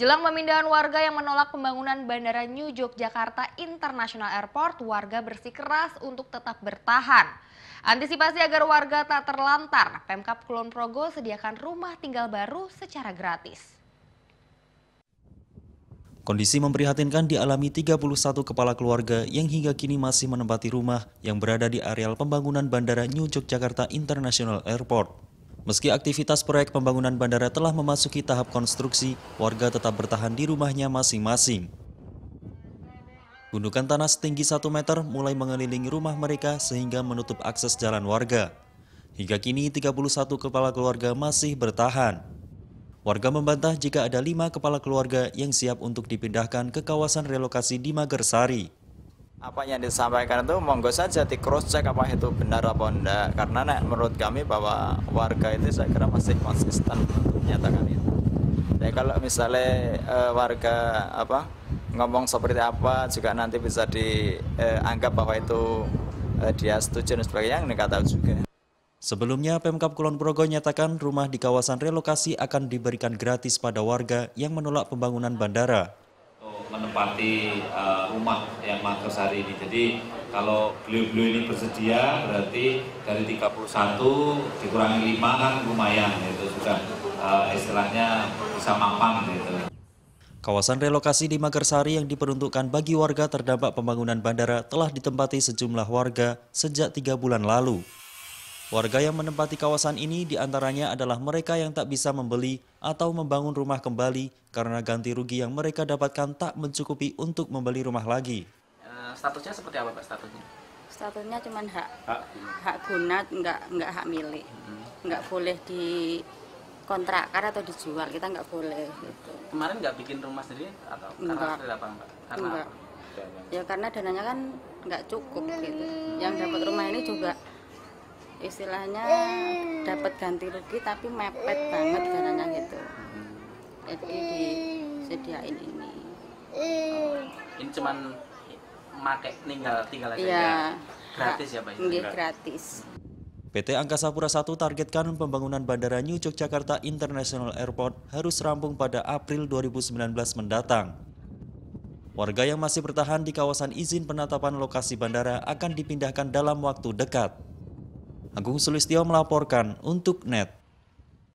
Jelang pemindahan warga yang menolak pembangunan Bandara New Yogyakarta International Airport, warga bersikeras untuk tetap bertahan. Antisipasi agar warga tak terlantar, Pemkap Kulon Progo sediakan rumah tinggal baru secara gratis. Kondisi memprihatinkan dialami 31 kepala keluarga yang hingga kini masih menempati rumah yang berada di areal pembangunan Bandara New Yogyakarta International Airport. Meski aktivitas proyek pembangunan bandara telah memasuki tahap konstruksi, warga tetap bertahan di rumahnya masing-masing. Gundukan tanah setinggi 1 meter mulai mengelilingi rumah mereka sehingga menutup akses jalan warga. Hingga kini 31 kepala keluarga masih bertahan. Warga membantah jika ada lima kepala keluarga yang siap untuk dipindahkan ke kawasan relokasi di Magersari apa yang disampaikan itu monggo saja di cross check apa itu benar apa enggak karena nek menurut kami bahwa warga itu saya kira masih konsisten untuk menyatakan itu jadi kalau misalnya uh, warga apa ngomong seperti apa juga nanti bisa dianggap eh, uh, bahwa itu uh, dia setuju dan sebagainya nggak kata juga Sebelumnya, Pemkap Kulon Progo nyatakan rumah di kawasan relokasi akan diberikan gratis pada warga yang menolak pembangunan bandara menempati uh, eh, rumah yang mangkes hari ini. Jadi kalau beliau-beliau ini bersedia berarti dari 31 dikurangi 5 kan lumayan itu sudah uh, istilahnya bisa mapan gitu. Kawasan relokasi di Magersari yang diperuntukkan bagi warga terdampak pembangunan bandara telah ditempati sejumlah warga sejak tiga bulan lalu. Warga yang menempati kawasan ini diantaranya adalah mereka yang tak bisa membeli atau membangun rumah kembali karena ganti rugi yang mereka dapatkan tak mencukupi untuk membeli rumah lagi. Uh, statusnya seperti apa Pak statusnya? Statusnya cuma hak, hak, hak guna, nggak, nggak hak milik. Hmm. Nggak boleh dikontrakkan atau dijual, kita nggak boleh. Gitu. Kemarin nggak bikin rumah sendiri atau enggak. karena lapang Pak? Karena enggak. Apa? Ya karena dananya kan nggak cukup gitu. Yang dapat rumah ini juga istilahnya eh. dapat ganti rugi tapi mepet banget caranya gitu eh. jadi disediain ini oh, ini cuman make tinggal tinggal aja iya. ya, gratis ya pak ini gratis PT Angkasa Pura I targetkan pembangunan Bandara New Yogyakarta International Airport harus rampung pada April 2019 mendatang. Warga yang masih bertahan di kawasan izin penatapan lokasi bandara akan dipindahkan dalam waktu dekat. Agung Sulistyo melaporkan untuk NET.